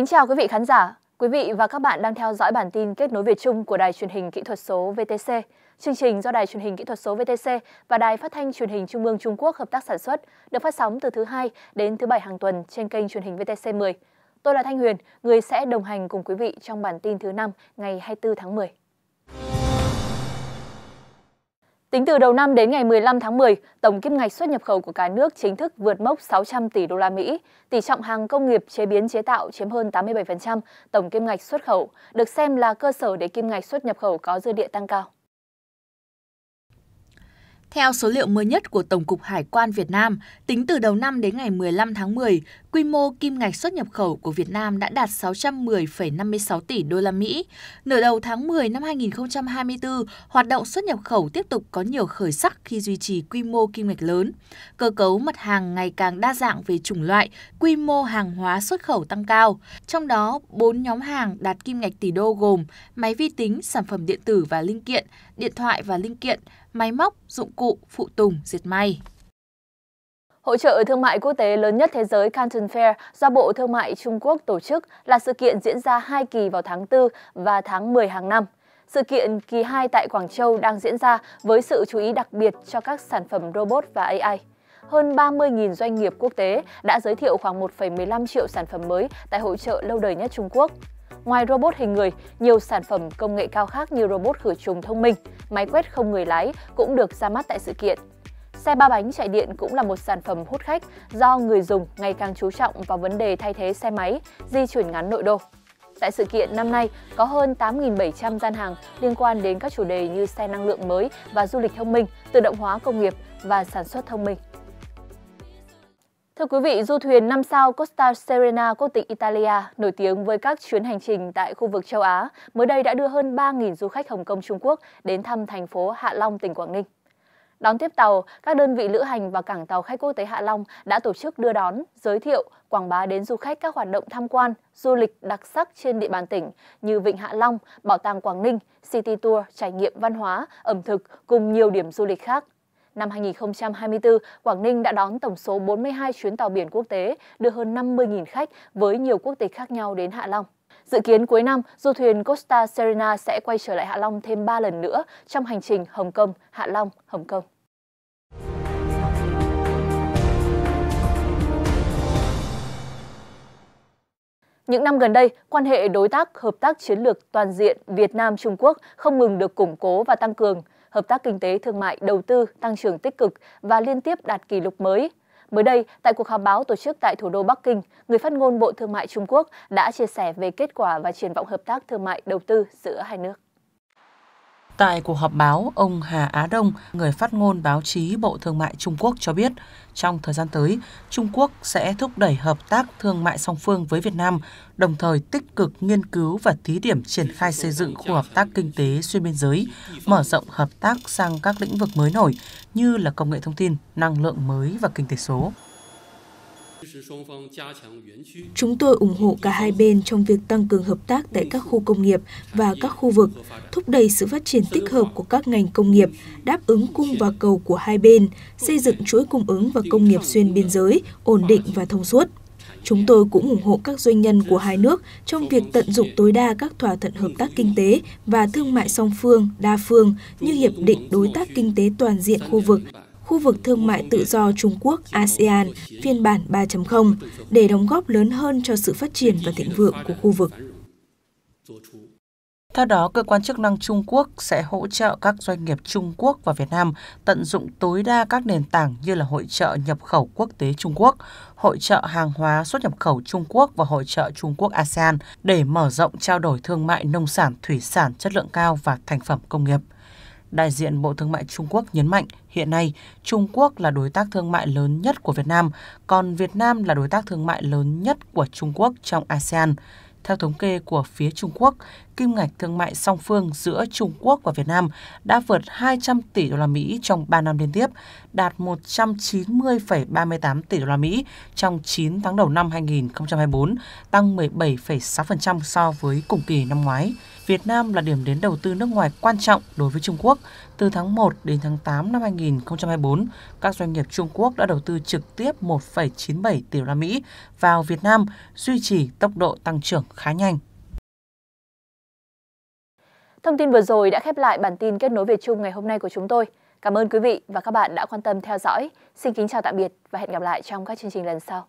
Kính chào quý vị khán giả. Quý vị và các bạn đang theo dõi bản tin kết nối Việt Trung của Đài truyền hình kỹ thuật số VTC. Chương trình do Đài truyền hình kỹ thuật số VTC và Đài phát thanh truyền hình Trung ương Trung Quốc hợp tác sản xuất, được phát sóng từ thứ hai đến thứ bảy hàng tuần trên kênh truyền hình VTC 10. Tôi là Thanh Huyền, người sẽ đồng hành cùng quý vị trong bản tin thứ năm ngày 24 tháng 10. Tính từ đầu năm đến ngày 15 tháng 10, tổng kim ngạch xuất nhập khẩu của cả nước chính thức vượt mốc 600 tỷ đô la Mỹ. Tỷ trọng hàng công nghiệp chế biến chế tạo chiếm hơn 87% tổng kim ngạch xuất khẩu, được xem là cơ sở để kim ngạch xuất nhập khẩu có dư địa tăng cao. Theo số liệu mới nhất của Tổng cục Hải quan Việt Nam, tính từ đầu năm đến ngày 15 tháng 10, quy mô kim ngạch xuất nhập khẩu của Việt Nam đã đạt 610,56 tỷ đô la Mỹ. Nửa đầu tháng 10 năm 2024, hoạt động xuất nhập khẩu tiếp tục có nhiều khởi sắc khi duy trì quy mô kim ngạch lớn. Cơ cấu mặt hàng ngày càng đa dạng về chủng loại, quy mô hàng hóa xuất khẩu tăng cao. Trong đó, 4 nhóm hàng đạt kim ngạch tỷ đô gồm máy vi tính, sản phẩm điện tử và linh kiện, điện thoại và linh kiện, máy móc, dụng cụ, phụ tùng, diệt may. Hội trợ thương mại quốc tế lớn nhất thế giới Canton Fair do Bộ Thương mại Trung Quốc tổ chức là sự kiện diễn ra hai kỳ vào tháng 4 và tháng 10 hàng năm. Sự kiện kỳ 2 tại Quảng Châu đang diễn ra với sự chú ý đặc biệt cho các sản phẩm robot và AI. Hơn 30.000 doanh nghiệp quốc tế đã giới thiệu khoảng 1,15 triệu sản phẩm mới tại hội trợ lâu đời nhất Trung Quốc. Ngoài robot hình người, nhiều sản phẩm công nghệ cao khác như robot khử trùng thông minh, máy quét không người lái cũng được ra mắt tại sự kiện. Xe ba bánh chạy điện cũng là một sản phẩm hút khách do người dùng ngày càng chú trọng vào vấn đề thay thế xe máy, di chuyển ngắn nội đô. Tại sự kiện năm nay, có hơn 8.700 gian hàng liên quan đến các chủ đề như xe năng lượng mới và du lịch thông minh, tự động hóa công nghiệp và sản xuất thông minh. Thưa quý vị, du thuyền 5 sao Costa Serena quốc tịch Italia nổi tiếng với các chuyến hành trình tại khu vực châu Á mới đây đã đưa hơn 3.000 du khách Hồng Kông Trung Quốc đến thăm thành phố Hạ Long, tỉnh Quảng Ninh. Đón tiếp tàu, các đơn vị lữ hành và cảng tàu khách quốc tế Hạ Long đã tổ chức đưa đón, giới thiệu, quảng bá đến du khách các hoạt động tham quan, du lịch đặc sắc trên địa bàn tỉnh như Vịnh Hạ Long, Bảo tàng Quảng Ninh, City Tour, trải nghiệm văn hóa, ẩm thực cùng nhiều điểm du lịch khác Năm 2024, Quảng Ninh đã đón tổng số 42 chuyến tàu biển quốc tế, đưa hơn 50.000 khách với nhiều quốc tịch khác nhau đến Hạ Long. Dự kiến cuối năm, du thuyền Costa Serena sẽ quay trở lại Hạ Long thêm 3 lần nữa trong hành trình Hồng Kông, Hạ Long, Hồng Kông. Những năm gần đây, quan hệ đối tác hợp tác chiến lược toàn diện Việt Nam Trung Quốc không ngừng được củng cố và tăng cường hợp tác kinh tế thương mại đầu tư tăng trưởng tích cực và liên tiếp đạt kỷ lục mới. Mới đây, tại cuộc họp báo tổ chức tại thủ đô Bắc Kinh, người phát ngôn Bộ Thương mại Trung Quốc đã chia sẻ về kết quả và triển vọng hợp tác thương mại đầu tư giữa hai nước. Tại cuộc họp báo, ông Hà Á Đông, người phát ngôn báo chí Bộ Thương mại Trung Quốc cho biết, trong thời gian tới, Trung Quốc sẽ thúc đẩy hợp tác thương mại song phương với Việt Nam, đồng thời tích cực nghiên cứu và thí điểm triển khai xây dựng khu hợp tác kinh tế xuyên biên giới, mở rộng hợp tác sang các lĩnh vực mới nổi như là công nghệ thông tin, năng lượng mới và kinh tế số. Chúng tôi ủng hộ cả hai bên trong việc tăng cường hợp tác tại các khu công nghiệp và các khu vực, thúc đẩy sự phát triển tích hợp của các ngành công nghiệp, đáp ứng cung và cầu của hai bên, xây dựng chuỗi cung ứng và công nghiệp xuyên biên giới, ổn định và thông suốt. Chúng tôi cũng ủng hộ các doanh nhân của hai nước trong việc tận dụng tối đa các thỏa thuận hợp tác kinh tế và thương mại song phương, đa phương như Hiệp định Đối tác Kinh tế Toàn diện khu vực khu vực thương mại tự do Trung Quốc ASEAN phiên bản 3.0 để đóng góp lớn hơn cho sự phát triển và thịnh vượng của khu vực. Theo đó, cơ quan chức năng Trung Quốc sẽ hỗ trợ các doanh nghiệp Trung Quốc và Việt Nam tận dụng tối đa các nền tảng như là hội trợ nhập khẩu quốc tế Trung Quốc, hội trợ hàng hóa xuất nhập khẩu Trung Quốc và hội trợ Trung Quốc ASEAN để mở rộng trao đổi thương mại nông sản, thủy sản chất lượng cao và thành phẩm công nghiệp. Đại diện Bộ Thương mại Trung Quốc nhấn mạnh hiện nay Trung Quốc là đối tác thương mại lớn nhất của Việt Nam, còn Việt Nam là đối tác thương mại lớn nhất của Trung Quốc trong ASEAN. Theo thống kê của phía Trung Quốc, kim ngạch thương mại song phương giữa Trung Quốc và Việt Nam đã vượt 200 tỷ đô la Mỹ trong 3 năm liên tiếp, đạt 190,38 tỷ đô la Mỹ trong 9 tháng đầu năm 2024, tăng 17,6% so với cùng kỳ năm ngoái. Việt Nam là điểm đến đầu tư nước ngoài quan trọng đối với Trung Quốc. Từ tháng 1 đến tháng 8 năm 2024, các doanh nghiệp Trung Quốc đã đầu tư trực tiếp 1,97 tỷ đô la Mỹ vào Việt Nam, duy trì tốc độ tăng trưởng khá nhanh. Thông tin vừa rồi đã khép lại bản tin kết nối Việt Trung ngày hôm nay của chúng tôi. Cảm ơn quý vị và các bạn đã quan tâm theo dõi. Xin kính chào tạm biệt và hẹn gặp lại trong các chương trình lần sau.